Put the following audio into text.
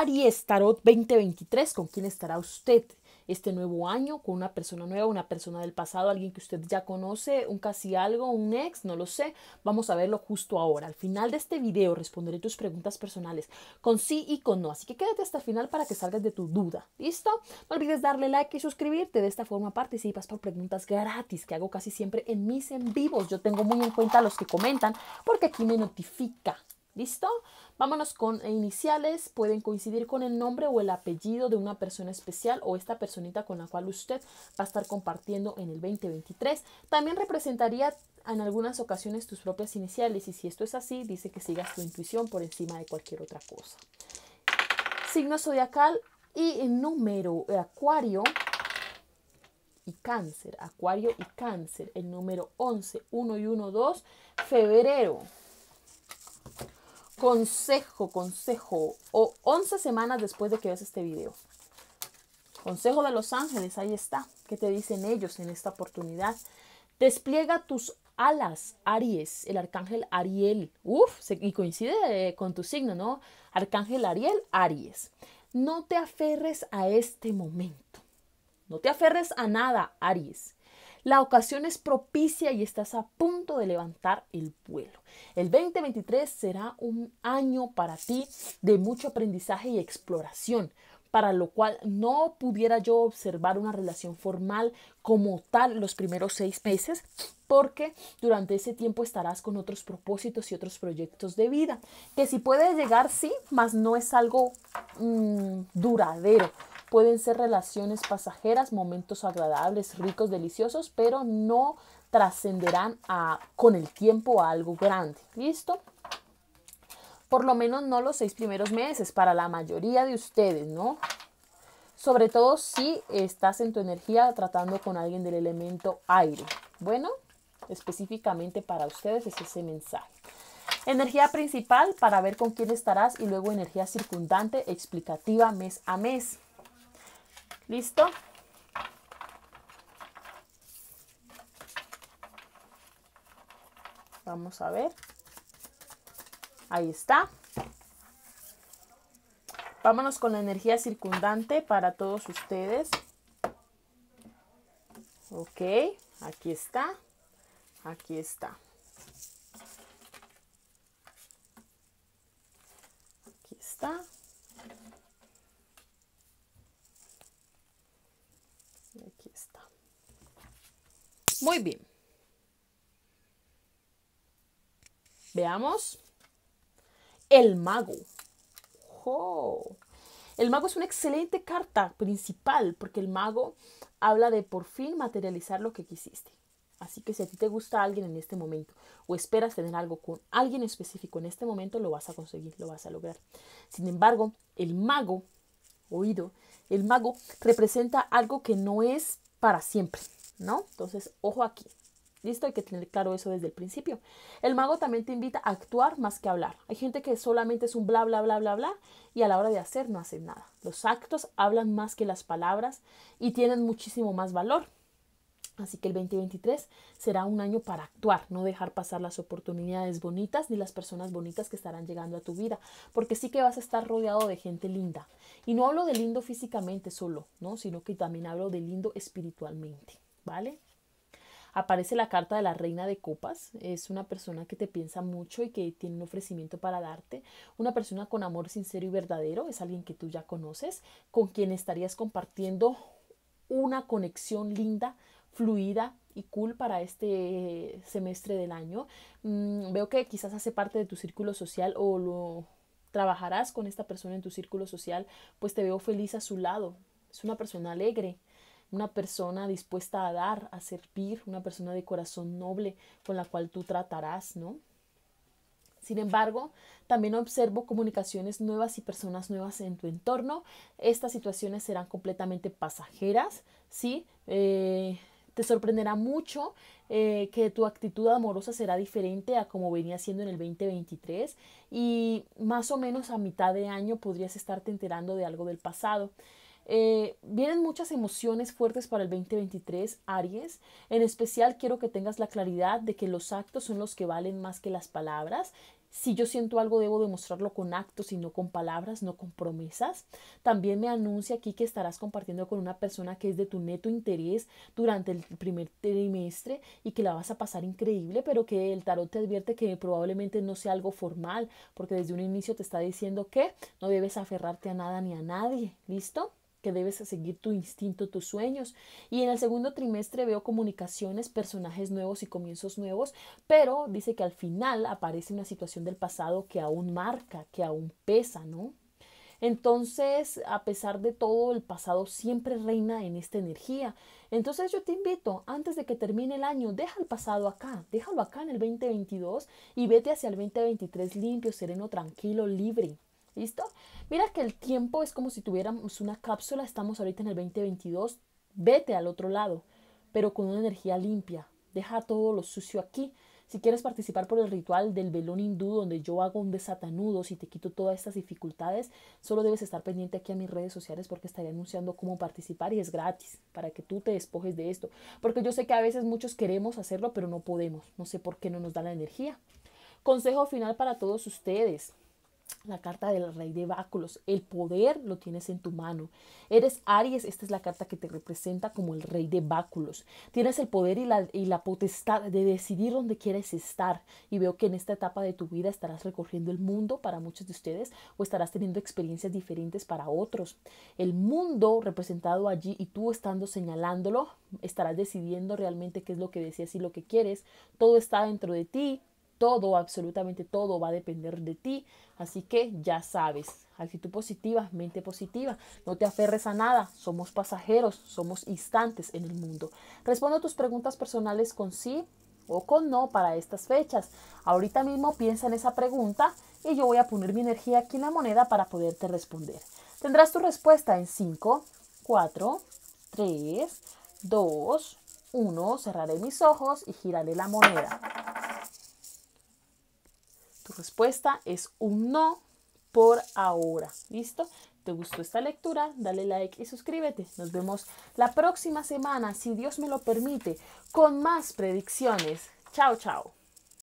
Aries Tarot 2023, ¿con quién estará usted? este nuevo año con una persona nueva, una persona del pasado, alguien que usted ya conoce, un casi algo, un ex, no lo sé. Vamos a verlo justo ahora. Al final de este video responderé tus preguntas personales con sí y con no. Así que quédate hasta el final para que salgas de tu duda. ¿Listo? No olvides darle like y suscribirte. De esta forma participas por preguntas gratis que hago casi siempre en mis en vivos. Yo tengo muy en cuenta los que comentan porque aquí me notifica ¿Listo? Vámonos con iniciales. Pueden coincidir con el nombre o el apellido de una persona especial o esta personita con la cual usted va a estar compartiendo en el 2023. También representaría en algunas ocasiones tus propias iniciales y si esto es así, dice que sigas tu intuición por encima de cualquier otra cosa. Signo zodiacal y número acuario y cáncer. Acuario y cáncer. El número 11, 1 y 1, 2, febrero. Consejo, consejo. O 11 semanas después de que veas este video. Consejo de los ángeles, ahí está. ¿Qué te dicen ellos en esta oportunidad? Despliega tus alas, Aries, el arcángel Ariel. Uf, y coincide eh, con tu signo, ¿no? Arcángel Ariel, Aries. No te aferres a este momento. No te aferres a nada, Aries. La ocasión es propicia y estás a punto de levantar el vuelo. El 2023 será un año para ti de mucho aprendizaje y exploración para lo cual no pudiera yo observar una relación formal como tal los primeros seis meses, porque durante ese tiempo estarás con otros propósitos y otros proyectos de vida, que si puede llegar, sí, mas no es algo mm, duradero. Pueden ser relaciones pasajeras, momentos agradables, ricos, deliciosos, pero no trascenderán a, con el tiempo a algo grande. ¿Listo? Por lo menos no los seis primeros meses para la mayoría de ustedes, ¿no? Sobre todo si estás en tu energía tratando con alguien del elemento aire. Bueno, específicamente para ustedes es ese mensaje. Energía principal para ver con quién estarás y luego energía circundante explicativa mes a mes. ¿Listo? Vamos a ver. Ahí está. Vámonos con la energía circundante para todos ustedes. Ok, aquí está. Aquí está. Aquí está. Aquí está. Muy bien. Veamos. El mago. ¡Oh! El mago es una excelente carta principal porque el mago habla de por fin materializar lo que quisiste. Así que si a ti te gusta alguien en este momento o esperas tener algo con alguien específico en este momento, lo vas a conseguir, lo vas a lograr. Sin embargo, el mago, oído, el mago representa algo que no es para siempre, ¿no? Entonces, ojo aquí. Listo, hay que tener claro eso desde el principio. El mago también te invita a actuar más que hablar. Hay gente que solamente es un bla, bla, bla, bla, bla, y a la hora de hacer no hace nada. Los actos hablan más que las palabras y tienen muchísimo más valor. Así que el 2023 será un año para actuar, no dejar pasar las oportunidades bonitas ni las personas bonitas que estarán llegando a tu vida, porque sí que vas a estar rodeado de gente linda. Y no hablo de lindo físicamente solo, ¿no? sino que también hablo de lindo espiritualmente, ¿vale? Aparece la carta de la reina de copas, es una persona que te piensa mucho y que tiene un ofrecimiento para darte, una persona con amor sincero y verdadero, es alguien que tú ya conoces, con quien estarías compartiendo una conexión linda fluida y cool para este semestre del año. Mm, veo que quizás hace parte de tu círculo social o lo trabajarás con esta persona en tu círculo social, pues te veo feliz a su lado. Es una persona alegre, una persona dispuesta a dar, a servir, una persona de corazón noble con la cual tú tratarás, ¿no? Sin embargo, también observo comunicaciones nuevas y personas nuevas en tu entorno. Estas situaciones serán completamente pasajeras, ¿sí? Eh, te sorprenderá mucho eh, que tu actitud amorosa será diferente a como venía siendo en el 2023 y más o menos a mitad de año podrías estarte enterando de algo del pasado. Eh, vienen muchas emociones fuertes para el 2023, Aries. En especial quiero que tengas la claridad de que los actos son los que valen más que las palabras si yo siento algo, debo demostrarlo con actos y no con palabras, no con promesas. También me anuncia aquí que estarás compartiendo con una persona que es de tu neto interés durante el primer trimestre y que la vas a pasar increíble, pero que el tarot te advierte que probablemente no sea algo formal, porque desde un inicio te está diciendo que no debes aferrarte a nada ni a nadie. ¿Listo? que debes seguir tu instinto, tus sueños. Y en el segundo trimestre veo comunicaciones, personajes nuevos y comienzos nuevos, pero dice que al final aparece una situación del pasado que aún marca, que aún pesa, ¿no? Entonces, a pesar de todo, el pasado siempre reina en esta energía. Entonces yo te invito, antes de que termine el año, deja el pasado acá, déjalo acá en el 2022 y vete hacia el 2023 limpio, sereno, tranquilo, libre. ¿Listo? Mira que el tiempo es como si tuviéramos una cápsula, estamos ahorita en el 2022, vete al otro lado, pero con una energía limpia, deja todo lo sucio aquí. Si quieres participar por el ritual del velón hindú donde yo hago un desatanudo, si te quito todas estas dificultades, solo debes estar pendiente aquí a mis redes sociales porque estaré anunciando cómo participar y es gratis para que tú te despojes de esto. Porque yo sé que a veces muchos queremos hacerlo pero no podemos, no sé por qué no nos da la energía. Consejo final para todos ustedes la carta del rey de báculos. El poder lo tienes en tu mano. Eres Aries, esta es la carta que te representa como el rey de báculos. Tienes el poder y la, y la potestad de decidir dónde quieres estar. Y veo que en esta etapa de tu vida estarás recorriendo el mundo para muchos de ustedes o estarás teniendo experiencias diferentes para otros. El mundo representado allí y tú estando señalándolo, estarás decidiendo realmente qué es lo que deseas y lo que quieres. Todo está dentro de ti todo, absolutamente todo va a depender de ti. Así que ya sabes, actitud positiva, mente positiva, no te aferres a nada, somos pasajeros, somos instantes en el mundo. Respondo tus preguntas personales con sí o con no para estas fechas. Ahorita mismo piensa en esa pregunta y yo voy a poner mi energía aquí en la moneda para poderte responder. Tendrás tu respuesta en 5, 4, 3, 2, 1. Cerraré mis ojos y giraré la moneda respuesta es un no por ahora. ¿Listo? ¿Te gustó esta lectura? Dale like y suscríbete. Nos vemos la próxima semana, si Dios me lo permite, con más predicciones. Chao, chao.